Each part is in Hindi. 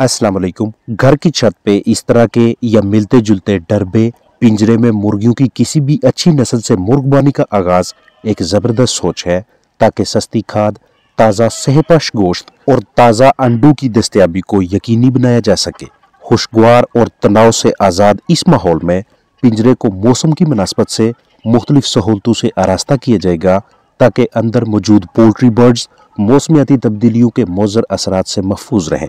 अस्सलाम वालेकुम घर की छत पे इस तरह के या मिलते जुलते डरबे पिंजरे में मुर्गियों की किसी भी अच्छी नस्ल से मुर्गबानी का आगाज एक ज़बरदस्त सोच है ताकि सस्ती खाद ताज़ा सहपश गोश्त और ताज़ा अंडों की दस्तियाबी को यकीनी बनाया जा सके खुशगवार और तनाव से आज़ाद इस माहौल में पिंजरे को मौसम की मुनासबत से मुख्तलिफ सहूलतों से आरास्ता किया जाएगा ताकि अंदर मौजूद पोल्ट्री बर्ड्स मौसमियाती तब्दीलियों के मौजर असरात से महफूज रहें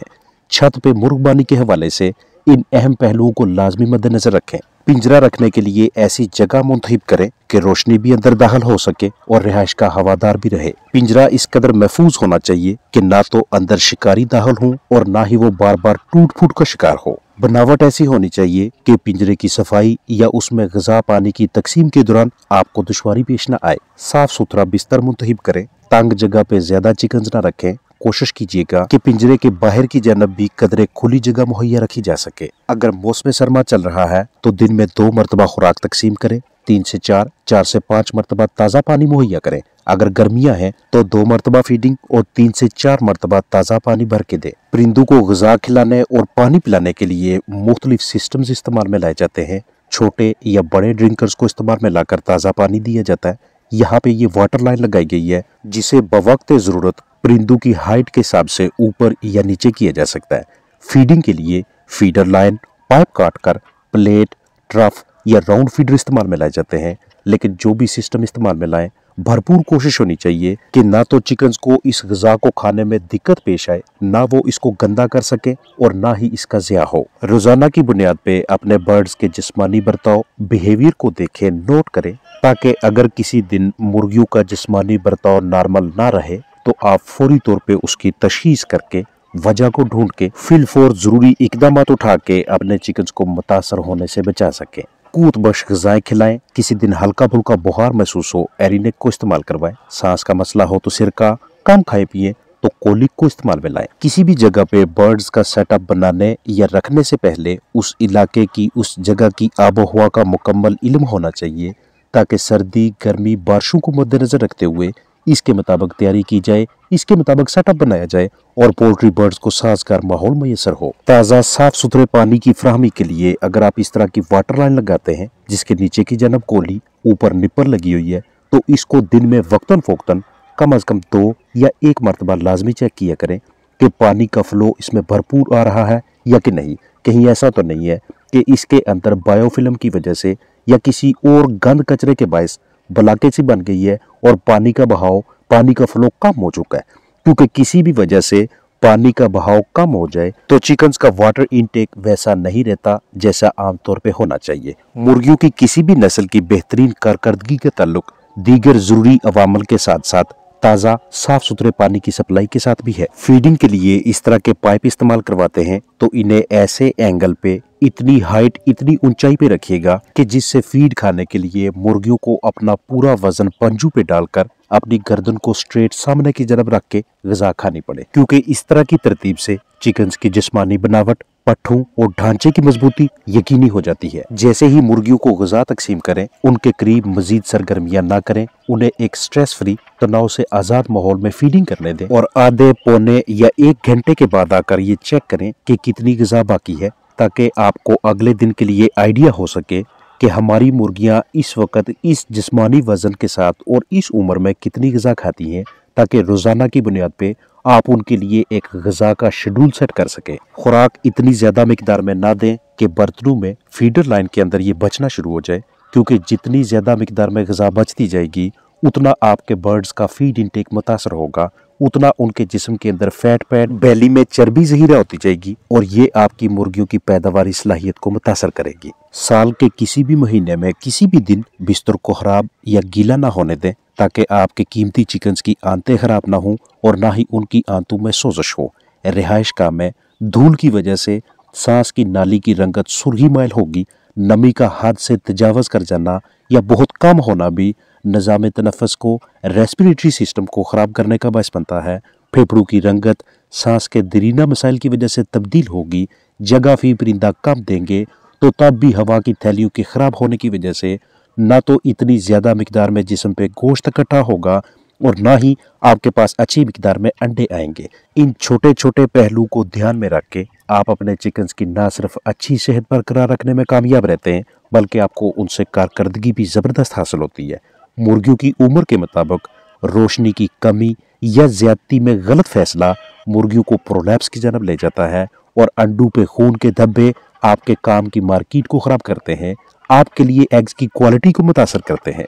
छत पे मुर्गबानी के हवाले से इन अहम पहलुओं को लाजमी मद्देनजर रखें पिंजरा रखने के लिए ऐसी जगह मुंतब करें कि रोशनी भी अंदर दाखिल हो सके और रिहाइश का हवादार भी रहे पिंजरा इस कदर महफूज होना चाहिए कि ना तो अंदर शिकारी दाखिल हो और ना ही वो बार बार टूट फूट का शिकार हो बनावट ऐसी होनी चाहिए कि पिंजरे की सफाई या उसमें गजा पानी की तकसीम के दौरान आपको दुशारी पेश न आए साफ सुथरा बिस्तर मुंतब करें तंग जगह पे ज्यादा चिकन न रखें कोशिश कीजिएगा कि पिंजरे के बाहर की जनब भी कदरे खुली जगह मुहैया रखी जा सके अगर मौसम सरमा चल रहा है तो दिन में दो मरतबा खुराक तकसीम करें तीन से चार चार से पाँच मरतबा ताज़ा पानी मुहैया करें अगर गर्मियाँ हैं तो दो मरतबा फीडिंग और तीन से चार मरतबा ताज़ा पानी भर के दें परिंदू को गजा खिलाने और पानी पिलाने के लिए मुख्तलिफ सिस्टम इस्तेमाल में लाए जाते हैं छोटे या बड़े ड्रिंकर्स को इस्तेमाल में लाकर ताज़ा पानी दिया जाता है यहाँ पे ये वाटर लाइन लगाई गई है जिसे बवक्त ज़रूरत परिंदों की हाइट के हिसाब से ऊपर या नीचे किया जा सकता है फीडिंग के लिए फीडर लाइन पाइप काटकर प्लेट ट्रफ या राउंड फीडर इस्तेमाल में लाए जाते हैं लेकिन जो भी सिस्टम इस्तेमाल में लाएं भरपूर कोशिश होनी चाहिए कि ना तो चिकन्स को इस गजा को खाने में दिक्कत पेश आए ना वो इसको गंदा कर सके और ना ही इसका ज़िया हो रोज़ाना की बुनियाद पे अपने बर्ड्स के जिस्मानी बर्ताव बिहेवियर को देखें नोट करें ताकि अगर किसी दिन मुर्गियों का जिस्मानी बर्ताव नॉर्मल ना रहे तो आप फौरी तौर पे उसकी तशीस करके वजह को ढूंढ के फिल फोर ज़रूरी इकदाम उठा के अपने चिकन्स को मुतासर होने से बचा सकें कूत बश गजाएँ खिलाएं किसी दिन हल्का फुल्का बुखार महसूस हो एरिनेक को इस्तेमाल करवाएं सांस का मसला हो तो सिरका कम खाए पिए तो कोलिक को इस्तेमाल में लाएं किसी भी जगह पे बर्ड्स का सेटअप बनाने या रखने से पहले उस इलाके की उस जगह की आबो हवा का मुकम्मल इल्म होना चाहिए ताकि सर्दी गर्मी बारिशों को मद्देनजर रखते हुए इसके मुताबिक तैयारी की जाए इसके मुताबिक सेटअप बनाया जाए और पोल्ट्री बर्ड्स को साजगार माहौल मैसर हो ताज़ा साफ सुथरे पानी की फ्राहमी के लिए अगर आप इस तरह की वाटर लाइन लगाते हैं जिसके नीचे की जनब कोली ऊपर निपर लगी हुई है तो इसको दिन में वक्तन फोकतन कम अज कम दो या एक मरतबा लाजमी चेक किया करें कि पानी का फ्लो इसमें भरपूर आ रहा है या कि नहीं कहीं ऐसा तो नहीं है कि इसके अंदर बायोफिल्म की वजह से या किसी और गंद कचरे के बायस बलाके सी बन गई है और पानी का बहाव पानी का फ्लो कम हो चुका है क्योंकि किसी भी वजह से पानी का बहाव कम हो जाए तो चिकन्स का वाटर इनटेक वैसा नहीं रहता जैसा आमतौर पे होना चाहिए मुर्गियों की किसी भी नस्ल की बेहतरीन कारकर्दगी का ताल्लुक दीगर जरूरी अवामल के साथ साथ ताज़ा साफ सुथरे पानी की सप्लाई के साथ भी है फीडिंग के लिए इस तरह के पाइप इस्तेमाल करवाते हैं तो इन्हें ऐसे एंगल पे इतनी हाइट इतनी ऊंचाई पे रखिएगा कि जिससे फीड खाने के लिए मुर्गियों को अपना पूरा वजन पंजू पे डालकर अपनी गर्दन को स्ट्रेट सामने की जरब रख के गजा खानी पड़े क्योंकि इस तरह की तरतीब से चिकन्स की जिसमानी बनावट पट्ठों और ढांचे की मजबूती यकीनी हो जाती है जैसे ही मुर्गियों को गजा तकसीम करें उनके करीब मजीद सरगर्मियां ना करें उन्हें एक स्ट्रेस फ्री तनाव से आजाद माहौल में फीडिंग करने दें और आधे पौने या एक घंटे के बाद आकर ये चेक करें कि कितनी गजा बाकी है ताकि आपको अगले दिन के लिए आइडिया हो सके कि हमारी मुर्गियाँ इस वक्त इस जिस्मानी वजन के साथ और इस उम्र में कितनी गजा खाती हैं ताकि रोज़ाना की बुनियाद पे आप उनके लिए एक गज़ा का शेड्यूल सेट कर सकें खुराक इतनी ज़्यादा मकदार में ना दें कि बर्तनों में फीडर लाइन के अंदर ये बचना शुरू हो जाए क्योंकि जितनी ज़्यादा मकदार में गज़ा बचती जाएगी उतना आपके बर्ड्स का फीड इनटेक मुतासर होगा उतना उनके जिसम के अंदर फैट पैट बैली में चर्बी जहीरा होती जाएगी और ये आपकी मुर्गियों की पैदावार सलाहियत को मुतासर करेगी साल के किसी भी महीने में किसी भी दिन बिस्तर को खराब या गीला ना होने दें ताकि आपके कीमती चिकन की आंतें खराब ना हों और ना ही उनकी आंतों में सोजश हो रिहाइश का में धूल की वजह से सांस की नाली की रंगत सुरही मैल होगी नमी का हद से तजावज़ कर जाना या बहुत कम होना भी निज़ाम तनफ़स को रेस्पिरेटरी सिस्टम को ख़राब करने का बायस बनता है फेफड़ों की रंगत सांस के दरीना मसाइल की वजह से तब्दील होगी जगह फी परिंदा कम देंगे तो तब भी हवा की थैलियों के ख़राब होने की वजह से ना तो इतनी ज़्यादा मकदार में जिसम पे गोश्त इकट्ठा होगा और ना ही आपके पास अच्छी मकदार में अंडे आएंगे इन छोटे छोटे पहलू को ध्यान में रख के आप अपने चिकन्स की ना सिर्फ अच्छी सेहत बरकरार रखने में कामयाब रहते हैं बल्कि आपको उनसे कारकर्दगी भी ज़बरदस्त हासिल होती है मुर्गियों की उम्र के मुताबिक रोशनी की कमी या ज्यादती में गलत फैसला मुर्गियों को प्रोलैप्स की जनब ले जाता है और अंडू पे खून के धब्बे आपके काम की मार्केट को ख़राब करते हैं आपके लिए एग्स की क्वालिटी को मुतासर करते हैं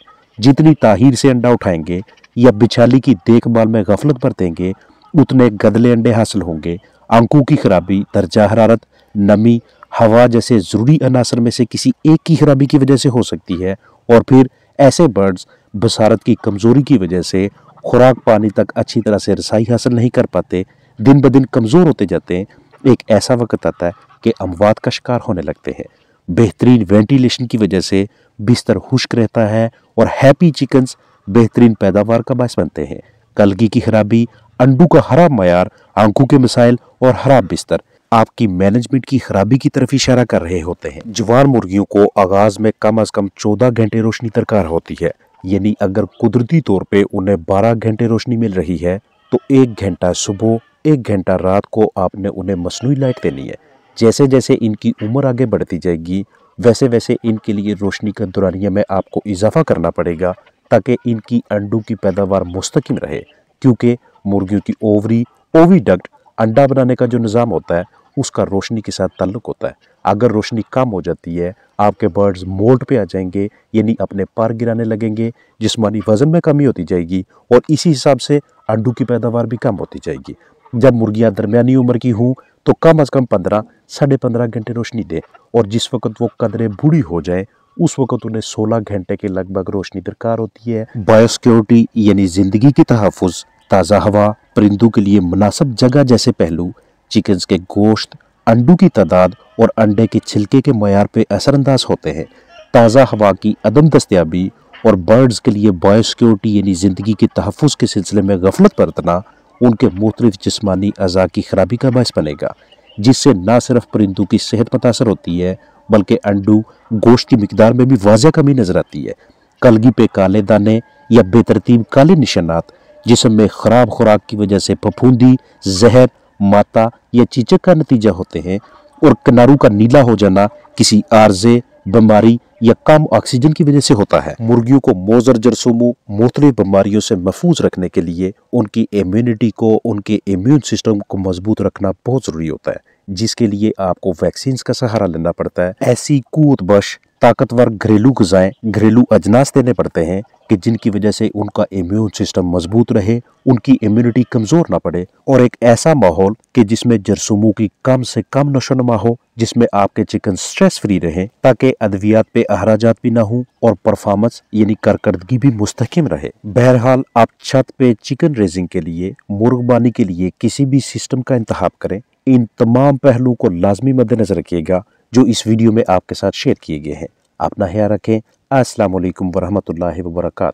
जितनी ताहिर से अंडा उठाएंगे या बिछाली की देखभाल में गफलत बरतेंगे उतने गदले अंडे हासिल होंगे आंखों की खराबी दर्जा हरारत नमी हवा जैसे ज़रूरी अनासर में से किसी एक की खराबी की वजह से हो सकती है और फिर ऐसे बर्ड्स बसारत की कमज़ोरी की वजह से खुराक पानी तक अच्छी तरह से रसाई हासिल नहीं कर पाते दिन ब दिन कमज़ोर होते जाते हैं एक ऐसा वक्त आता है कि अमवात का शिकार होने लगते हैं बेहतरीन वेंटिलेशन की वजह से बिस्तर खुश्क रहता है और हैप्पी चिकन्स बेहतरीन पैदावार का बायस बनते हैं कलगी की खराबी अंडू का हरा मैार आंखों के मिसाइल और हरा बिस्तर आपकी मैनेजमेंट की खराबी की तरफ इशारा कर रहे होते हैं जवान मुर्गियों को आगाज में कम अज कम चौदह घंटे रोशनी दरकार होती है यानी अगर कुदरती तौर पे उन्हें 12 घंटे रोशनी मिल रही है तो एक घंटा सुबह एक घंटा रात को आपने उन्हें मसनू लाइट देनी है जैसे जैसे इनकी उम्र आगे बढ़ती जाएगी वैसे वैसे इनके लिए रोशनी का दुरानिया में आपको इजाफा करना पड़ेगा ताकि इनकी अंडों की पैदावार मुस्तकम रहे क्योंकि मुर्गियों की ओवरी ओवीडक्ट अंडा बनाने का जो निज़ाम होता है उसका रोशनी के साथ ताल्लुक होता है अगर रोशनी कम हो जाती है आपके बर्ड्स मोल्ट पे आ जाएंगे यानी अपने पार गिराने लगेंगे जिसमानी वज़न में कमी होती जाएगी और इसी हिसाब से अंडू की पैदावार भी कम होती जाएगी जब मुर्गियाँ दरमियानी उम्र की हों तो कम अज़ कम पंद्रह साढ़े पंद्रह घंटे रोशनी दें और जिस वक्त वो कदरे बूढ़ी हो जाएँ उस वक्त उन्हें सोलह घंटे के लगभग रोशनी दरकार होती है बायोसिक्योरिटी यानी ज़िंदगी की तहफ़ ताज़ा हवा परिंदों के लिए मुनासब जगह जैसे पहलू चिकन्स के गोश्त अंडों की तादाद और अंडे के छिलके के मैार पर असरअंदाज होते हैं ताज़ा हवा की अदम दस्तियाबी और बर्ड्स के लिए बायोसिक्योरिटी यानी ज़िंदगी के तहफ़ के सिलसिले में गफलत बरतना उनके मुख्तलिफ जिसमानी अज़ा की खराबी का बायस बनेगा जिससे ना सिर्फ परिंदों की सेहत मुतासर होती है बल्कि अंडू गोश्त की मकदार में भी वाज कमी नज़र आती है कलगी पे काले दाने या बेतरतीब काले निशानात जिसम में ख़राब खुराक की वजह से फफूंदी जहर माता या चीचक का नतीजा होते हैं और कनारू का नीला हो जाना किसी आरजे बीमारी या कम ऑक्सीजन की वजह से होता है मुर्गियों को मोजर जरसूमू मुख्तलि बीमारियों से महफूज रखने के लिए उनकी इम्यूनिटी को उनके इम्यून सिस्टम को मजबूत रखना बहुत ज़रूरी होता है जिसके लिए आपको वैक्सीन का सहारा लेना पड़ता है ऐसी कूद बश ताकतवर घरेलू गजाएँ घरेलू अजनास देने पड़ते हैं कि जिनकी वजह से उनका इम्यून सिस्टम मजबूत रहे उनकी इम्यूनिटी कमजोर ना पड़े और एक ऐसा माहौल कि जिसमें जरसूमों की कम से कम नशोनमा हो जिसमें आपके चिकन स्ट्रेस फ्री रहे ताकि अद्वियात पे अहराजात भी ना हो और परफॉर्मेंस यानी कारकर्दगी भी मुस्तकिम रहे बहरहाल आप छत पे चिकन रेजिंग के लिए मुर्गबानी के लिए किसी भी सिस्टम का इंतहा करें इन तमाम पहलुओं को लाजमी मद्देनजर रखिएगा जो इस वीडियो में आपके साथ शेयर किए गए हैं अपना ख्याल रखें असलकम वरहमल वर्का